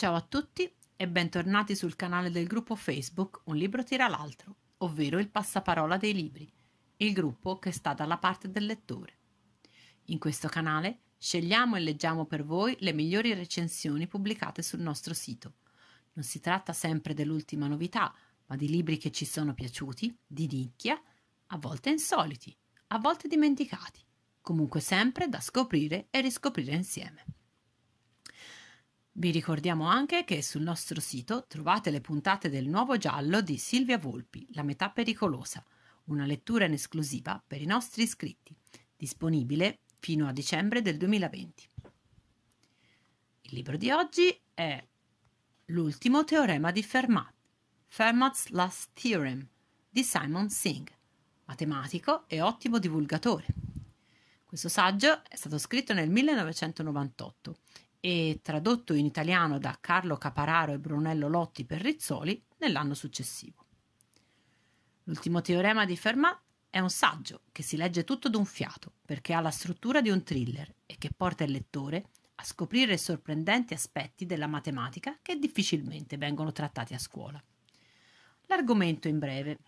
Ciao a tutti e bentornati sul canale del gruppo Facebook Un libro tira l'altro, ovvero il passaparola dei libri, il gruppo che sta dalla parte del lettore. In questo canale scegliamo e leggiamo per voi le migliori recensioni pubblicate sul nostro sito. Non si tratta sempre dell'ultima novità, ma di libri che ci sono piaciuti, di nicchia, a volte insoliti, a volte dimenticati, comunque sempre da scoprire e riscoprire insieme. Vi ricordiamo anche che sul nostro sito trovate le puntate del Nuovo Giallo di Silvia Volpi, La metà pericolosa, una lettura in esclusiva per i nostri iscritti, disponibile fino a dicembre del 2020. Il libro di oggi è L'ultimo teorema di Fermat, Fermat's Last Theorem di Simon Singh, matematico e ottimo divulgatore. Questo saggio è stato scritto nel 1998 e tradotto in italiano da Carlo Capararo e Brunello Lotti per Rizzoli nell'anno successivo. L'ultimo teorema di Fermat è un saggio che si legge tutto d'un fiato perché ha la struttura di un thriller e che porta il lettore a scoprire sorprendenti aspetti della matematica che difficilmente vengono trattati a scuola. L'argomento in breve.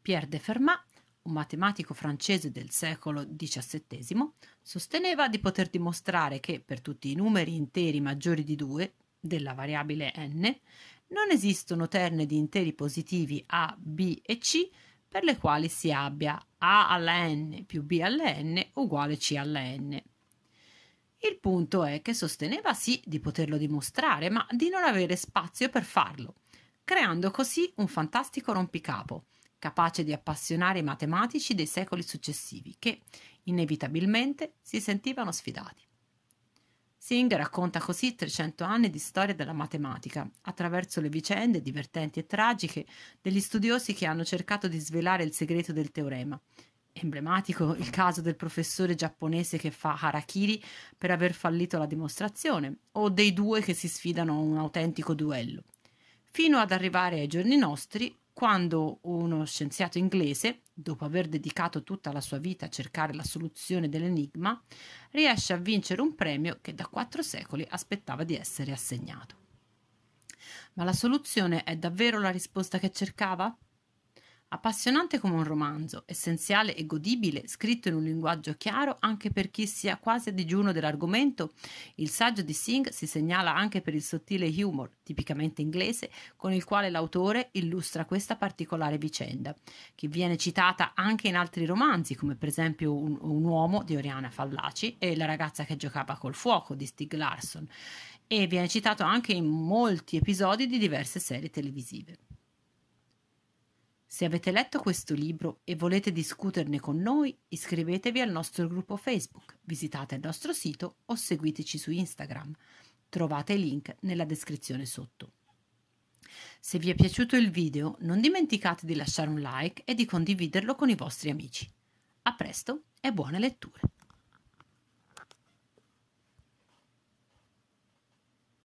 Pierre de Fermat un matematico francese del secolo XVII, sosteneva di poter dimostrare che per tutti i numeri interi maggiori di 2 della variabile n non esistono terne di interi positivi a, b e c per le quali si abbia a alla n più b alla n uguale c alla n. Il punto è che sosteneva sì di poterlo dimostrare, ma di non avere spazio per farlo, creando così un fantastico rompicapo – capace di appassionare i matematici dei secoli successivi, che inevitabilmente si sentivano sfidati. Singh racconta così 300 anni di storia della matematica, attraverso le vicende divertenti e tragiche degli studiosi che hanno cercato di svelare il segreto del teorema. Emblematico il caso del professore giapponese che fa harakiri per aver fallito la dimostrazione, o dei due che si sfidano a un autentico duello, fino ad arrivare ai giorni nostri quando uno scienziato inglese, dopo aver dedicato tutta la sua vita a cercare la soluzione dell'enigma, riesce a vincere un premio che da quattro secoli aspettava di essere assegnato. Ma la soluzione è davvero la risposta che cercava? Appassionante come un romanzo, essenziale e godibile, scritto in un linguaggio chiaro anche per chi sia quasi a digiuno dell'argomento, il saggio di Singh si segnala anche per il sottile humor, tipicamente inglese, con il quale l'autore illustra questa particolare vicenda, che viene citata anche in altri romanzi, come per esempio Un, un uomo di Oriana Fallaci e La ragazza che giocava col fuoco di Stig Larsson, e viene citato anche in molti episodi di diverse serie televisive. Se avete letto questo libro e volete discuterne con noi, iscrivetevi al nostro gruppo Facebook, visitate il nostro sito o seguiteci su Instagram. Trovate i link nella descrizione sotto. Se vi è piaciuto il video, non dimenticate di lasciare un like e di condividerlo con i vostri amici. A presto e buone letture!